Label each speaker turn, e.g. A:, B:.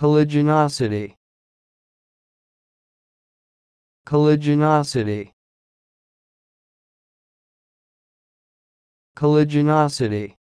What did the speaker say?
A: Collagenosity Collagenosity Collagenosity